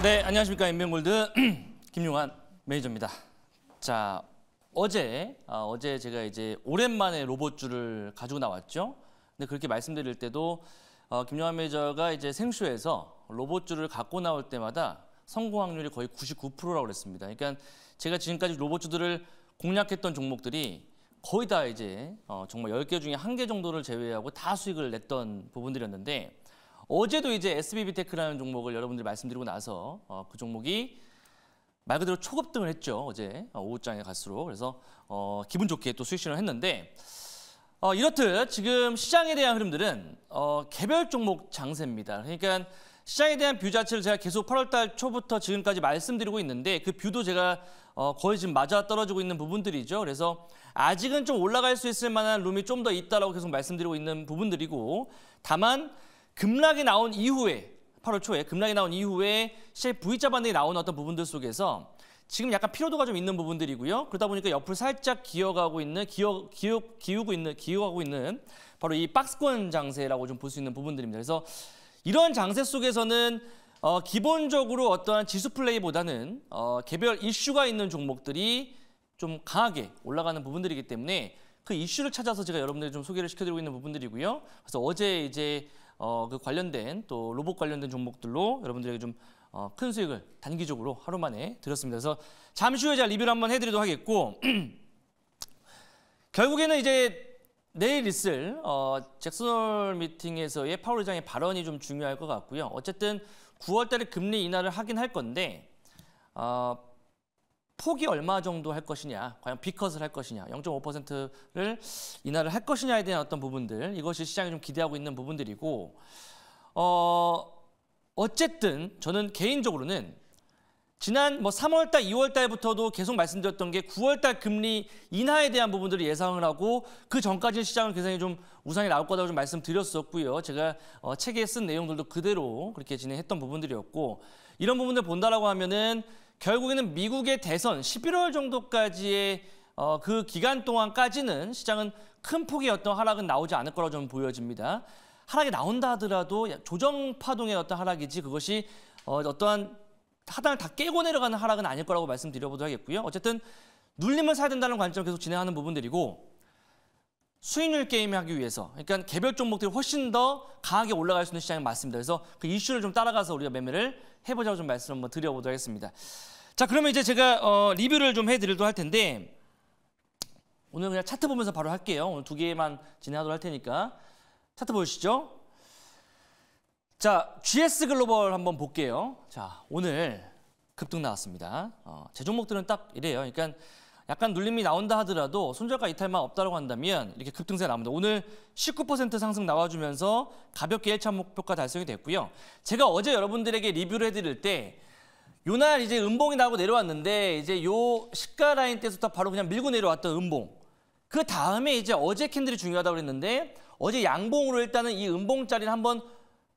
네, 안녕하십니까. 인맥몰드 김용환 매니저입니다. 자, 어제, 아, 어제 제가 이제 오랜만에 로봇줄을 가지고 나왔죠. 근데 그렇게 말씀드릴 때도 어, 김용환 매니저가 이제 생쇼에서 로봇줄을 갖고 나올 때마다 성공 확률이 거의 99%라고 그랬습니다. 그러니까 제가 지금까지 로봇줄들을 공략했던 종목들이 거의 다 이제 어, 정말 10개 중에 한 개 정도를 제외하고 다 수익을 냈던 부분들이었는데 어제도 이제 SBB테크라는 종목을 여러분들 말씀드리고 나서 어, 그 종목이 말 그대로 초급등을 했죠. 어제 어, 오후장에 갈수록. 그래서 어, 기분 좋게 또 수익 실을 했는데 어, 이렇듯 지금 시장에 대한 흐름들은 어, 개별 종목 장세입니다. 그러니까 시장에 대한 뷰 자체를 제가 계속 8월 달 초부터 지금까지 말씀드리고 있는데 그 뷰도 제가 어, 거의 지금 맞아 떨어지고 있는 부분들이죠. 그래서 아직은 좀 올라갈 수 있을 만한 룸이 좀 더 있다라고 계속 말씀드리고 있는 부분들이고 다만 급락이 나온 이후에 8월 초에 급락이 나온 이후에 실 V자 반등이 나온 어떤 부분들 속에서 지금 약간 피로도가 좀 있는 부분들이고요. 그러다 보니까 옆을 살짝 기어가고 있는 기어 기어 기우고 있는 기어가고 있는 바로 이 박스권 장세라고 좀 볼 수 있는 부분들입니다. 그래서 이런 장세 속에서는 어, 기본적으로 어떠한 지수 플레이보다는 어, 개별 이슈가 있는 종목들이 좀 강하게 올라가는 부분들이기 때문에 그 이슈를 찾아서 제가 여러분들 좀 소개를 시켜드리고 있는 부분들이고요. 그래서 어제 이제 어, 그 관련된 또 로봇 관련된 종목들로 여러분들에게 좀 어, 큰 수익을 단기적으로 하루 만에 드렸습니다. 그래서 잠시 후에 제가 리뷰를 한번 해드리도록 하겠고 결국에는 이제 내일 있을 어, 잭슨홀 미팅에서의 파월 의장의 발언이 좀 중요할 것 같고요. 어쨌든 9월 달에 금리 인하를 하긴 할 건데 어, 폭이 얼마 정도 할 것이냐, 과연 비컷을 할 것이냐, 0.5%를 인하를 할 것이냐에 대한 어떤 부분들, 이것이 시장이 좀 기대하고 있는 부분들이고, 어, 어쨌든 저는 개인적으로는 지난 뭐 3월 달, 2월 달부터도 계속 말씀드렸던 게 9월 달 금리 인하에 대한 부분들을 예상을 하고 그 전까지는 시장은 굉장히 좀 우상이 나올 거라고 좀 말씀드렸었고요. 제가 어, 책에 쓴 내용들도 그대로 그렇게 진행했던 부분들이었고 이런 부분들 본다라고 하면은 결국에는 미국의 대선 11월 정도까지의 어, 그 기간 동안까지는 시장은 큰 폭의 어떤 하락은 나오지 않을 거라고 저 보여집니다. 하락이 나온다 하더라도 조정 파동의 어떤 하락이지 그것이 어, 어떠한 하단을 다 깨고 내려가는 하락은 아닐 거라고 말씀드려보도록 하겠고요. 어쨌든 눌림을 사야 된다는 관점 계속 진행하는 부분들이고 수익률 게임하기 위해서 그러니까 개별 종목들이 훨씬 더 강하게 올라갈 수 있는 시장이 맞습니다. 그래서 그 이슈를 좀 따라가서 우리가 매매를 해보자고 좀 말씀 한번 드려보도록 하겠습니다. 자 그러면 이제 제가 어, 리뷰를 좀 해드리도록 할 텐데 오늘 그냥 차트 보면서 바로 할게요. 오늘 두 개만 진행하도록 할 테니까 차트 보시죠. 자 GS 글로벌 한번 볼게요. 자 오늘 급등 나왔습니다. 어, 제 종목들은 딱 이래요. 그러니까 약간 눌림이 나온다 하더라도 손절과 이탈만 없다고 한다면 이렇게 급등세 나옵니다. 오늘 19% 상승 나와주면서 가볍게 1차 목표가 달성이 됐고요. 제가 어제 여러분들에게 리뷰를 해드릴 때 요 날 이제 음봉이 나고 오 내려왔는데 이제 요 시가 라인 때부터 바로 그냥 밀고 내려왔던 음봉. 그 다음에 이제 어제 캔들이 중요하다고 그랬는데 어제 양봉으로 일단은 이 음봉 자리를 한번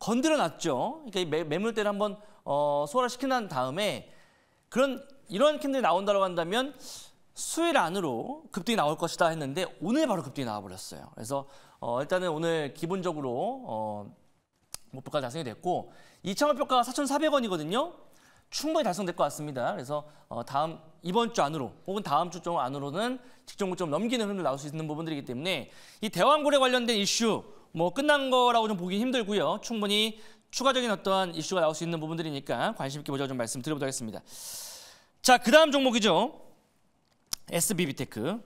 건드려 놨죠. 그러니까 매, 매물대를 한번 어, 소화시킨 다음에 그런 이런 캔들이 나온다고 한다면 수일 안으로 급등이 나올 것이다 했는데 오늘 바로 급등이 나와버렸어요. 그래서 어, 일단은 오늘 기본적으로 어, 목표가 달성이 됐고 2,000원 표가가 4,400원이거든요. 충분히 달성될 것 같습니다. 그래서 어, 다음 이번 주 안으로 혹은 다음 주 안으로는 직종 고점 넘기는 흐름을 나올 수 있는 부분들이기 때문에 이 대왕고래 관련된 이슈 뭐 끝난 거라고 좀 보기 힘들고요. 충분히 추가적인 어떠한 이슈가 나올 수 있는 부분들이니까 관심 있게 보자 좀 말씀드려보도록 하겠습니다. 자, 그다음 종목이죠. SBB테크.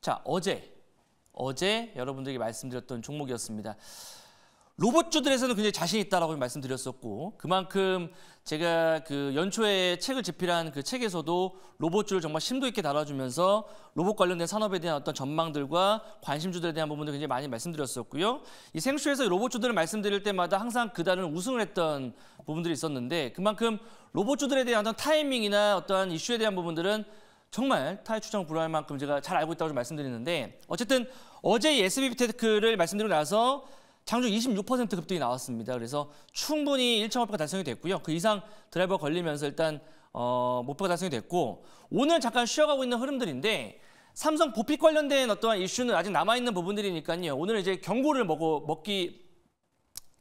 자, 어제 어제 여러분들에게 말씀드렸던 종목이었습니다. 로봇주들에서는 굉장히 자신 있다라고 말씀드렸었고 그만큼 제가 그 연초에 책을 집필한 그 책에서도 로봇주를 정말 심도 있게 다뤄주면서 로봇 관련된 산업에 대한 어떤 전망들과 관심주들에 대한 부분도 굉장히 많이 말씀드렸었고요. 이 생쇼에서 로봇주들을 말씀드릴 때마다 항상 그달은 우승을 했던 부분들이 있었는데 그만큼 로봇주들에 대한 어떤 타이밍이나 어떠한 이슈에 대한 부분들은 정말 타의 추정 불허할 만큼 제가 잘 알고 있다고 좀 말씀드리는데 어쨌든 어제 SBB 테크를 말씀드리고 나서 장중 26% 급등이 나왔습니다. 그래서 충분히 1차 목표가 달성이 됐고요. 그 이상 드라이버 걸리면서 일단 어, 목표가 달성이 됐고 오늘 잠깐 쉬어가고 있는 흐름들인데 삼성 보핏 관련된 어떠한 이슈는 아직 남아있는 부분들이니까요. 오늘 이제 경고를 먹어 먹기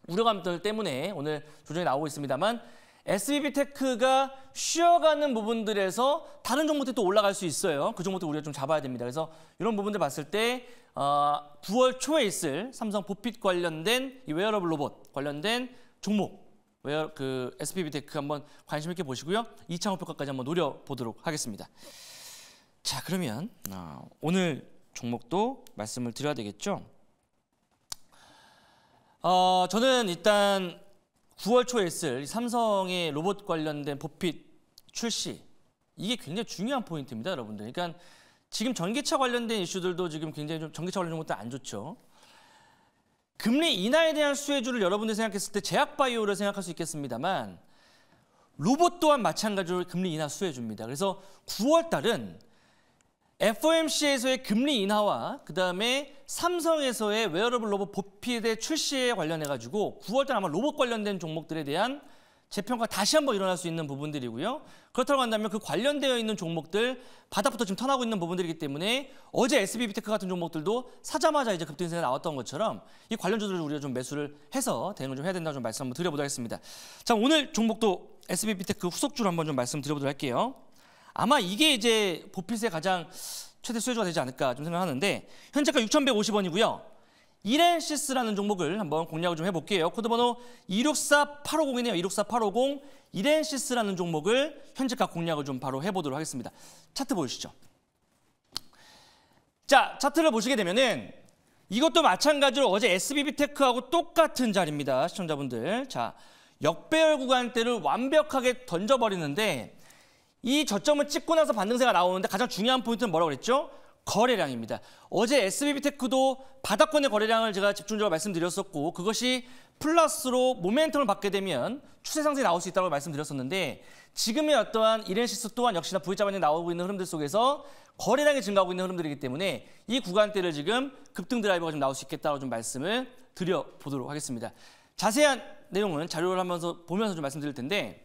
우려감들 때문에 오늘 조정이 나오고 있습니다만 SBB테크가 쉬어가는 부분들에서 다른 종목들 또 올라갈 수 있어요. 그 종목들 우리가 좀 잡아야 됩니다. 그래서 이런 부분들 봤을 때 어, 9월 초에 있을 삼성 보핏 관련된 이 웨어러블 로봇 관련된 종목 웨어 그 SBB테크 한번 관심 있게 보시고요. 이창호 평가까지 한번 노려보도록 하겠습니다. 자 그러면 어, 오늘 종목도 말씀을 드려야 되겠죠. 어, 저는 일단 9월 초에 있을 삼성의 로봇 관련된 보핏 출시 이게 굉장히 중요한 포인트입니다, 여러분들. 그러니까 지금 전기차 관련된 이슈들도 지금 굉장히 좀 전기차 관련된 것도 안 좋죠. 금리 인하에 대한 수혜주를 여러분들 생각했을 때 제약바이오를 생각할 수 있겠습니다만 로봇 또한 마찬가지로 금리 인하 수혜주입니다. 그래서 9월 달은 FOMC에서의 금리 인하와 그다음에 삼성에서의 웨어러블 로봇 보피대 출시에 관련해 가지고 9월달 아마 로봇 관련된 종목들에 대한 재평가 다시 한번 일어날 수 있는 부분들이고요. 그렇다고 한다면 그 관련되어 있는 종목들 바닥부터 지금 턴하고 있는 부분들이기 때문에 어제 SBB테크 같은 종목들도 사자마자 이제 급등세가 나왔던 것처럼 이 관련주들을 우리가 좀 매수를 해서 대응을 좀 해야 된다고 말씀 한번 드려보도록 하겠습니다. 자 오늘 종목도 SBB테크 후속주로 한번 좀 말씀드려보도록 할게요. 아마 이게 이제 보필세 가장 최대 수혜주가 되지 않을까 좀 생각하는데 현재가 6,150원이고요. 이렌시스라는 종목을 한번 공략을 좀 해볼게요. 코드번호 264850이네요. 264850 이렌시스라는 종목을 현재가 공략을 좀 바로 해보도록 하겠습니다. 차트 보시죠 자, 차트를 보시게 되면은 이것도 마찬가지로 어제 SBB테크하고 똑같은 자리입니다. 시청자분들. 자, 역배열 구간대를 완벽하게 던져버리는데 이 저점을 찍고 나서 반등세가 나오는데 가장 중요한 포인트는 뭐라고 그랬죠? 거래량입니다. 어제 SBB테크도 바닥권의 거래량을 제가 집중적으로 말씀드렸었고 그것이 플러스로 모멘텀을 받게 되면 추세 상승이 나올 수 있다고 말씀드렸었는데 지금의 어떠한 이랜시스 또한 역시나 V자 반이 나오고 있는 흐름들 속에서 거래량이 증가하고 있는 흐름들이기 때문에 이 구간대를 지금 급등 드라이버가 좀 나올 수 있겠다고 좀 말씀을 드려보도록 하겠습니다. 자세한 내용은 자료를 하면서 보면서 좀 말씀드릴 텐데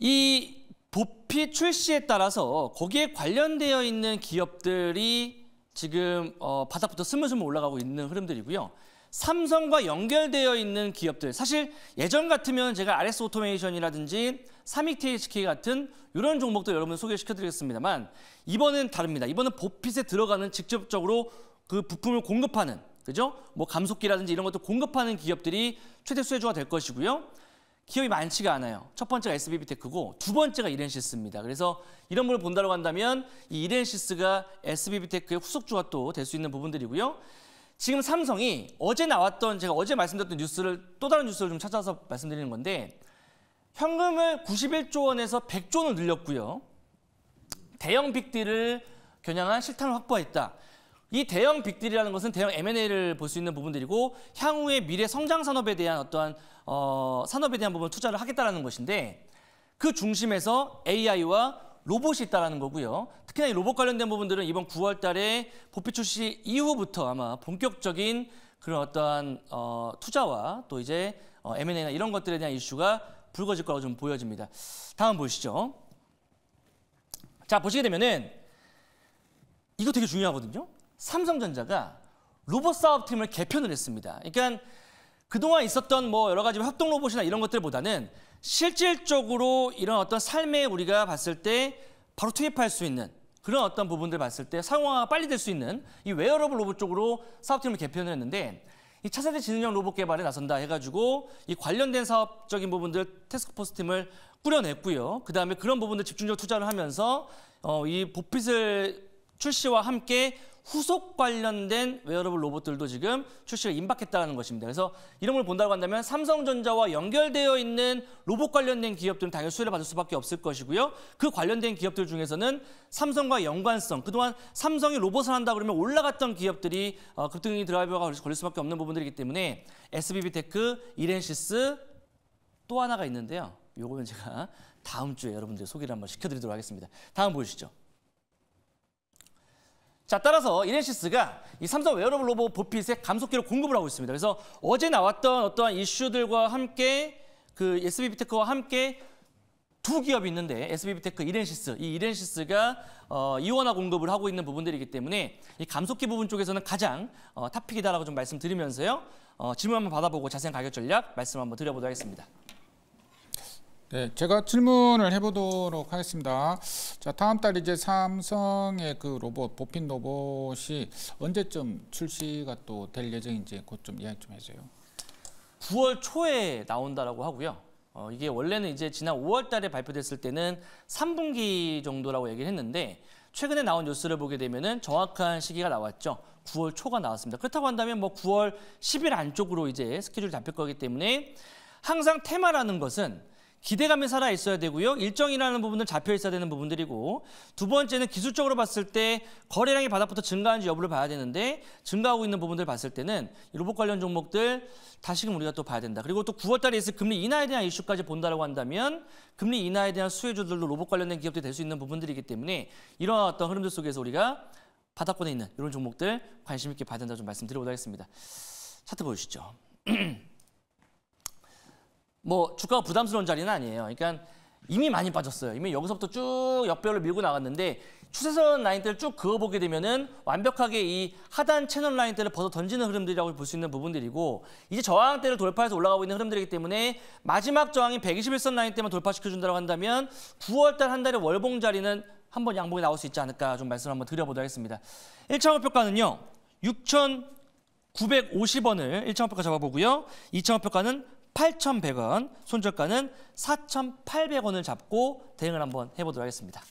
이 부피 출시에 따라서 거기에 관련되어 있는 기업들이 지금 어, 바닥부터 스물스물 올라가고 있는 흐름들이고요. 삼성과 연결되어 있는 기업들 사실 예전 같으면 제가 RS 오토메이션이라든지 삼익 THK 같은 이런 종목도 여러분 소개시켜드리겠습니다만 이번은 다릅니다. 이번은 보핏에 들어가는 직접적으로 그 부품을 공급하는 그죠? 뭐 감속기라든지 이런 것도 공급하는 기업들이 최대 수혜주가 될 것이고요. 기업이 많지가 않아요. 첫 번째가 SBB테크고 두 번째가 이렌시스입니다. 그래서 이런 분을 본다고 한다면 이 이렌시스가 SBB테크의 후속주가 또 될 수 있는 부분들이고요. 지금 삼성이 어제 나왔던 제가 어제 말씀드렸던 뉴스를 또 다른 뉴스를 좀 찾아서 말씀드리는 건데 현금을 91조 원에서 100조 원을 늘렸고요. 대형 빅딜을 겨냥한 실탄을 확보했다. 이 대형 빅딜이라는 것은 대형 M&A를 볼 수 있는 부분들이고 향후의 미래 성장 산업에 대한 어떠한 어, 산업에 대한 부분 투자를 하겠다라는 것인데 그 중심에서 AI와 로봇이 있다라는 거고요. 특히나 이 로봇 관련된 부분들은 이번 9월 달에 보피 출시 이후부터 아마 본격적인 그런 어떠한 어, 투자와 또 이제 어, M&A나 이런 것들에 대한 이슈가 불거질 거라고 좀 보여집니다. 다음 보시죠. 자, 보시게 되면은 이거 되게 중요하거든요. 삼성전자가 로봇 사업팀을 개편을 했습니다. 그러니까 그동안 있었던 뭐 여러 가지 협동 로봇이나 이런 것들보다는 실질적으로 이런 어떤 삶에 우리가 봤을 때 바로 투입할 수 있는 그런 어떤 부분들 봤을 때 상용화가 빨리 될 수 있는 이 웨어러블 로봇 쪽으로 사업팀을 개편을 했는데 이 차세대 지능형 로봇 개발에 나선다 해가지고 이 관련된 사업적인 부분들 테스크포스 팀을 꾸려냈고요. 그 다음에 그런 부분들 집중적 투자를 하면서 어, 이 보핏을 출시와 함께 후속 관련된 웨어러블 로봇들도 지금 출시를 임박했다는 것입니다. 그래서 이런 걸 본다고 한다면 삼성전자와 연결되어 있는 로봇 관련된 기업들은 당연히 수혜를 받을 수밖에 없을 것이고요. 그 관련된 기업들 중에서는 삼성과 연관성, 그동안 삼성이 로봇을 한다 그러면 올라갔던 기업들이 어, 급등이 드라이버가 걸릴 수밖에 없는 부분들이기 때문에 SBB테크, 이렌시스 또 하나가 있는데요. 요거는 제가 다음 주에 여러분들 소개를 한번 시켜드리도록 하겠습니다. 다음 보시죠. 자 따라서 이네시스가 이 삼성 웨어러블 로봇 보핏의 감속기를 공급을 하고 있습니다. 그래서 어제 나왔던 어떠한 이슈들과 함께 그 SBB테크와 함께 두 기업이 있는데 SBB테크, 이렌시스, 이 이렌시스가 어, 이원화 공급을 하고 있는 부분들이기 때문에 이 감속기 부분 쪽에서는 가장 어, 탑픽이다라고 좀 말씀드리면서요. 어, 질문 한번 받아보고 자세한 가격 전략 말씀 한번 드려보도록 하겠습니다. 네, 제가 질문을 해보도록 하겠습니다. 자, 다음 달 이제 삼성의 그 로봇 보핀 로봇이 언제쯤 출시가 또 될 예정인지 곧 좀 이야기 좀 해주세요. 9월 초에 나온다라고 하고요. 어, 이게 원래는 이제 지난 5월 달에 발표됐을 때는 3분기 정도라고 얘기를 했는데 최근에 나온 뉴스를 보게 되면은 정확한 시기가 나왔죠. 9월 초가 나왔습니다. 그렇다고 한다면 뭐 9월 10일 안쪽으로 이제 스케줄이 잡힐 거기 때문에 항상 테마라는 것은 기대감이 살아 있어야 되고요. 일정이라는 부분은 잡혀 있어야 되는 부분들이고 두 번째는 기술적으로 봤을 때 거래량이 바닥부터 증가하는지 여부를 봐야 되는데 증가하고 있는 부분들 봤을 때는 로봇 관련 종목들 다시금 우리가 또 봐야 된다. 그리고 또 9월 달에 있을 금리 인하에 대한 이슈까지 본다라고 한다면 금리 인하에 대한 수혜주들도 로봇 관련된 기업들이 될 수 있는 부분들이기 때문에 이런 어떤 흐름들 속에서 우리가 바닥권에 있는 이런 종목들 관심 있게 봐야 된다 좀 말씀드리고자 하겠습니다. 차트 보여주시죠. 뭐 주가가 부담스러운 자리는 아니에요. 그러니까 이미 많이 빠졌어요. 이미 여기서부터 쭉 역별로 밀고 나갔는데 추세선 라인들을쭉 그어보게 되면은 완벽하게 이 하단 채널 라인대를 벗어 던지는 흐름들이라고 볼 수 있는 부분들이고 이제 저항대를 돌파해서 올라가고 있는 흐름들이기 때문에 마지막 저항인 121선 라인대만 돌파시켜준다고 한다면 9월달 한 달의 월봉 자리는 한번 양봉이 나올 수 있지 않을까 좀 말씀을 한번 드려보도록 하겠습니다. 1차 목표가는요. 6,950원을 1차 목표가 잡아보고요. 2차 목표가는 8,100원, 손절가는 4,800원을 잡고 대응을 한번 해보도록 하겠습니다.